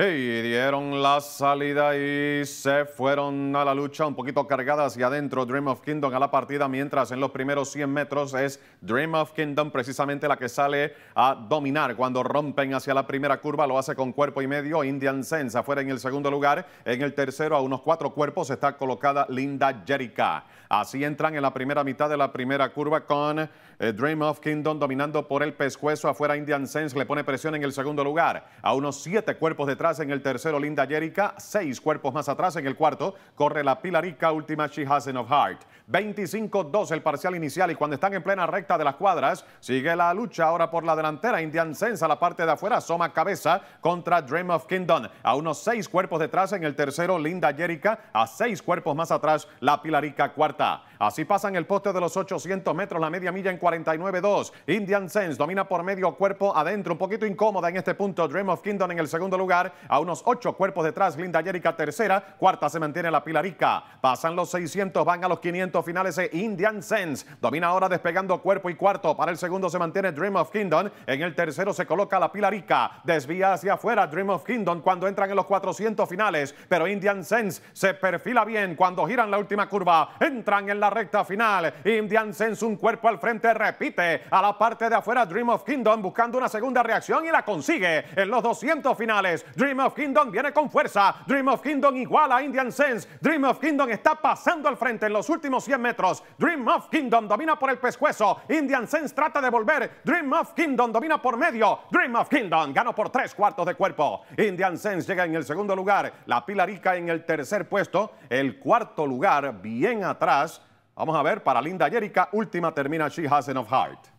Y dieron la salida y se fueron a la lucha un poquito cargadas y adentro Dream of Kingdom a la partida, mientras en los primeros 100 metros es Dream of Kingdom precisamente la que sale a dominar. Cuando rompen hacia la primera curva lo hace con cuerpo y medio, Indian Sense afuera en el segundo lugar, en el tercero a unos cuatro cuerpos está colocada Linda Jerica. Así entran en la primera mitad de la primera curva con eh, Dream of Kingdom dominando por el pescuezo afuera Indian Sense, le pone presión en el segundo lugar, a unos siete cuerpos detrás en el tercero Linda Jerica, seis cuerpos más atrás en el cuarto corre la Pilarica última She of Heart. 25-2 el parcial inicial y cuando están en plena recta de las cuadras sigue la lucha ahora por la delantera Indian Sense a la parte de afuera, Soma Cabeza contra Dream of Kingdom. A unos seis cuerpos detrás en el tercero Linda Jerica, a seis cuerpos más atrás la Pilarica cuarta. Así pasan el poste de los 800 metros, la media milla en 49-2. Indian Sense domina por medio cuerpo adentro, un poquito incómoda en este punto Dream of Kingdom en el segundo lugar a unos ocho cuerpos detrás, Glinda Jerica tercera, cuarta se mantiene la Pilarica. Pasan los 600, van a los 500 finales de Indian Sense. Domina ahora despegando cuerpo y cuarto. Para el segundo se mantiene Dream of Kingdom. En el tercero se coloca la Pilarica. Desvía hacia afuera Dream of Kingdom cuando entran en los 400 finales. Pero Indian Sense se perfila bien cuando giran la última curva. Entran en la recta final. Indian Sense un cuerpo al frente repite a la parte de afuera Dream of Kingdom buscando una segunda reacción y la consigue en los 200 finales. Dream Dream of Kingdom viene con fuerza. Dream of Kingdom igual a Indian Sense. Dream of Kingdom está pasando al frente en los últimos 100 metros. Dream of Kingdom domina por el pescuezo. Indian Sense trata de volver. Dream of Kingdom domina por medio. Dream of Kingdom gana por tres cuartos de cuerpo. Indian Sense llega en el segundo lugar. La Pilarica en el tercer puesto. El cuarto lugar bien atrás. Vamos a ver, para Linda Jerica, última termina She Has Enough Heart.